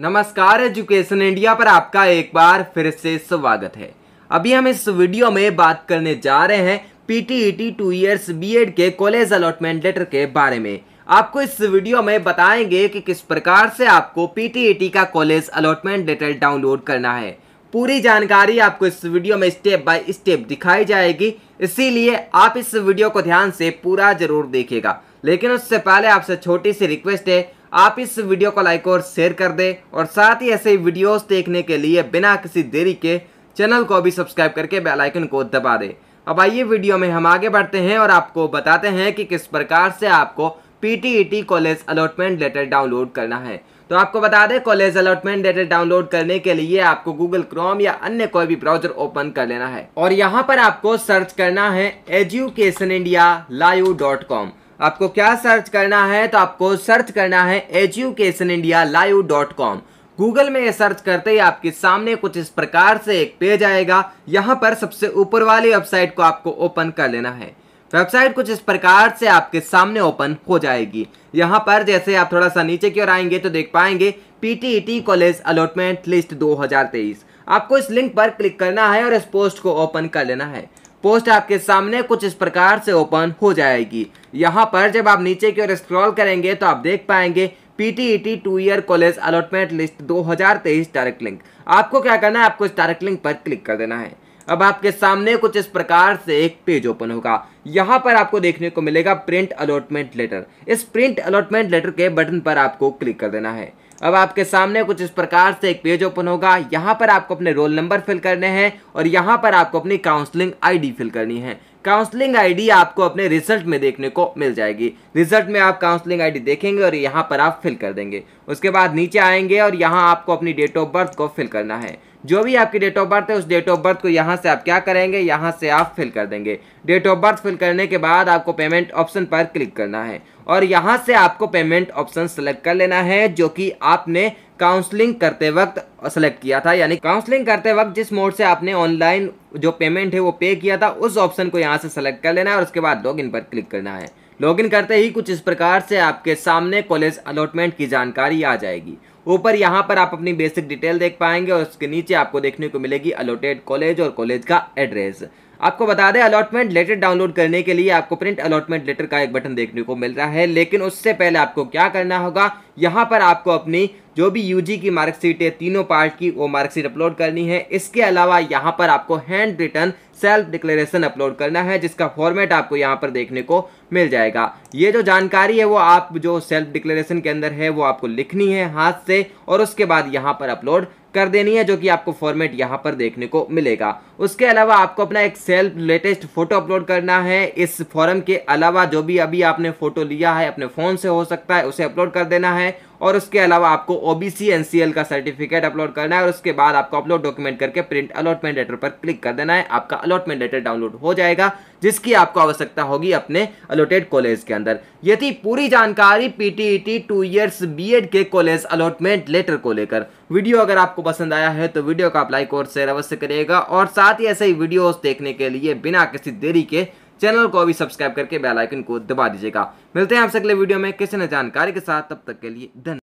नमस्कार education India पर आपका एक बार फिर से स्वागत है अभी हम इस वीडियो में बात करने जा रहे हैं पीटीईटी टू इयर्स बीएड के कॉलेज अलॉटमेंट लेटर के बारे में आपको इस वीडियो में बताएंगे कि किस प्रकार से आपको पीटीईटी e का कॉलेज अलॉटमेंट लेटर डाउनलोड करना है पूरी जानकारी आपको इस वीडियो में स्टेप बाय स्टेप दिखाई जाएगी इसीलिए आप इस वीडियो को ध्यान से पूरा जरूर देखेगा लेकिन उससे पहले आपसे छोटी सी रिक्वेस्ट है आप इस वीडियो को लाइक और शेयर कर दें और साथ ही ऐसे वीडियोस देखने के लिए बिना किसी देरी के चैनल को भी सब्सक्राइब करके बेल आइकन को दबा दें अब आइए वीडियो में हम आगे बढ़ते हैं और आपको बताते हैं कि किस प्रकार से आपको PTET college allotment letter download करना है तो आपको बता दें कॉलेज अलॉटमेंट लेटर डाउनलोड करने के लिए आपको गूगल क्रोम या अन्य कोई भी ब्राउजर ओपन कर लेना है और यहाँ पर आपको सर्च करना है education India live dot com आपको क्या सर्च करना है तो आपको सर्च करना है education India live dot com Google में ये सर्च करते ही आपके सामने कुछ इस प्रकार से एक पेज आएगा यहाँ पर सबसे ऊपर वाली वेबसाइट को आपको ओपन कर लेना है वेबसाइट कुछ इस प्रकार से आपके सामने ओपन हो जाएगी यहाँ पर जैसे आप थोड़ा सा नीचे की ओर आएंगे तो देख पाएंगे पीटीईटी कॉलेज अलॉटमेंट लिस्ट 2023 आपको इस लिंक पर क्लिक करना है और इस पोस्ट को ओपन कर लेना है पोस्ट आपके सामने कुछ इस प्रकार से ओपन हो जाएगी यहाँ पर जब आप नीचे की ओर स्क्रॉल करेंगे तो आप देख पाएंगे PTET two year college allotment list 2023 direct link आपको क्या करना है आपको इस डायरेक्ट लिंक पर क्लिक कर देना है अब आपके सामने कुछ इस प्रकार से एक पेज ओपन होगा यहाँ पर आपको देखने को मिलेगा प्रिंट अलॉटमेंट लेटर इस प्रिंट अलॉटमेंट लेटर के बटन पर आपको क्लिक कर देना है अब आपके सामने कुछ इस प्रकार से एक पेज ओपन होगा यहाँ पर आपको अपने रोल नंबर फिल करने हैं और यहाँ पर आपको अपनी काउंसलिंग आईडी फिल करनी है काउंसलिंग आईडी आपको अपने रिजल्ट में देखने को मिल जाएगी रिजल्ट में आप काउंसलिंग आईडी देखेंगे और यहाँ पर आप फिल कर देंगे उसके बाद नीचे आएंगे और यहाँ आपको अपनी डेट ऑफ बर्थ को फिल करना है जो भी आपकी डेट ऑफ बर्थ है उस डेट ऑफ बर्थ को यहाँ से आप क्या करेंगे यहाँ से आप फिल कर देंगे डेट ऑफ बर्थ फिल करने के बाद आपको पेमेंट ऑप्शन पर क्लिक करना है और यहाँ से आपको पेमेंट ऑप्शन सेलेक्ट कर लेना है जो कि आपने काउंसलिंग करते वक्त सेलेक्ट किया था यानी काउंसलिंग करते वक्त जिस मोड से आपने ऑनलाइन जो पेमेंट है वो पे किया था उस ऑप्शन को यहाँ से सेलेक्ट कर लेना है और उसके बाद लॉग इन पर क्लिक करना है लॉगिन करते ही कुछ इस प्रकार से आपके सामने कॉलेज अलॉटमेंट की जानकारी आ जाएगी ऊपर यहाँ पर आप अपनी बेसिक डिटेल देख पाएंगे और उसके नीचे आपको देखने को मिलेगी अलॉटेड कॉलेज और कॉलेज का एड्रेस आपको बता दें अलॉटमेंट लेटर डाउनलोड करने के लिए आपको प्रिंट अलॉटमेंट लेटर का एक बटन देखने को मिल रहा है लेकिन उससे पहले आपको क्या करना होगा यहाँ पर आपको अपनी जो भी यूजी की मार्कशीट है तीनों पार्ट की वो मार्कशीट अपलोड करनी है इसके अलावा यहाँ पर आपको handwritten self declaration upload करना है जिसका फॉर्मेट आपको यहाँ पर देखने को मिल जाएगा ये जो जानकारी है वो आप जो सेल्फ डिक्लेरेशन के अंदर है वो आपको लिखनी है हाथ से और उसके बाद यहाँ पर अपलोड कर देनी है जो कि आपको फॉर्मेट यहाँ पर देखने को मिलेगा उसके अलावा आपको अपना एक सेल्फ लेटेस्ट फोटो अपलोड करना है इस फॉर्म के अलावा जो भी अभी आपने फोटो लिया है अपने फ़ोन से हो सकता है उसे अपलोड कर देना है और उसके अलावा आपको ओबीसी एनसीएल का सर्टिफिकेट अपलोड करना है और उसके बाद आपको अपलोड डॉक्यूमेंट करके प्रिंट अलॉटमेंट लेटर पर क्लिक कर देना है आपका अलॉटमेंट लेटर डाउनलोड हो जाएगा जिसकी आपको आवश्यकता होगी अपने अलॉटेड कॉलेज के अंदर ये थी पूरी जानकारी पीटीईटी टू ईयर्स बीएड के कॉलेज अलॉटमेंट लेटर को लेकर वीडियो अगर आपको पसंद आया है तो वीडियो का आप लाइक और शेयर अवश्य करिएगा और साथ ही ऐसे ही वीडियोस देखने के लिए बिना किसी देरी के चैनल को भी सब्सक्राइब करके बेल आइकन को दबा दीजिएगा मिलते हैं आपसे अगले वीडियो में किसी न जानकारी के साथ तब तक के लिए धन्यवाद